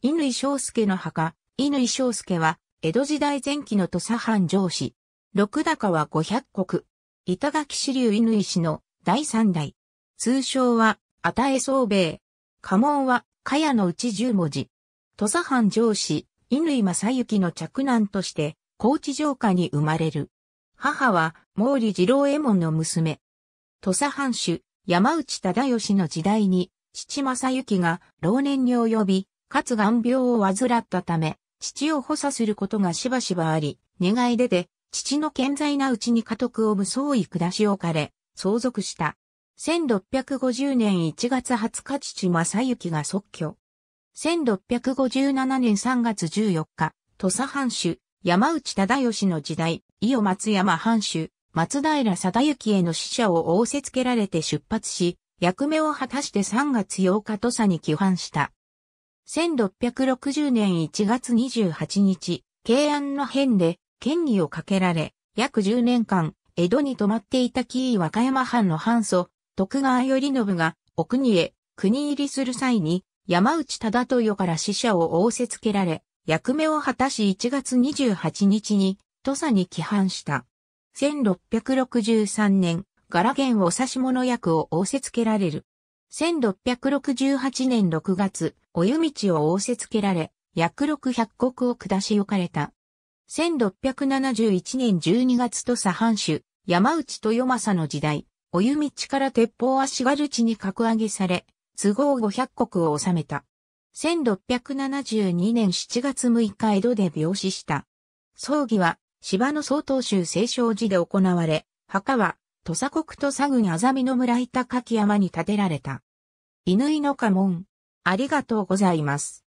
乾正介の墓、乾正介は、江戸時代前期の土佐藩上司。六高は五百石。板垣支流乾氏の第三代。通称は、与え宗兵衛。家紋は、かやの内十文字。土佐藩上司、乾正幸の着男として、高知城下に生まれる。母は、毛利二郎右衛門の娘。土佐藩主、山内忠義の時代に、父正幸が老年に及び、かつ眼病を患ったため、父を補佐することがしばしばあり、願い出て、父の健在なうちに家督を無相違下し置かれ、相続した。1650年1月20日父正幸が即居。1657年3月14日、土佐藩主、山内忠義の時代、伊予松山藩主、松平定幸への使者を仰せつけられて出発し、役目を果たして3月8日土佐に帰還した。1660年1月28日、慶安の変で、権利をかけられ、約10年間、江戸に泊まっていた紀伊和歌山藩の藩祖、徳川頼信が、お国へ、国入りする際に、山内忠豊から死者を仰せつけられ、役目を果たし1月28日に、土佐に帰藩した。1663年、柄源を差し物役を仰せつけられる。1668年6月、お湯道を仰せつけられ、約六百国を下し置かれた。1671年12月と佐藩主、山内豊政の時代、お湯道から鉄砲足軽地に格上げされ、都合500国を治めた。1672年7月6日江戸で病死した。葬儀は、芝の総統州清少寺で行われ、墓は、土佐国土佐郡あざみの村板垣山に建てられた。犬井の家紋。ありがとうございます。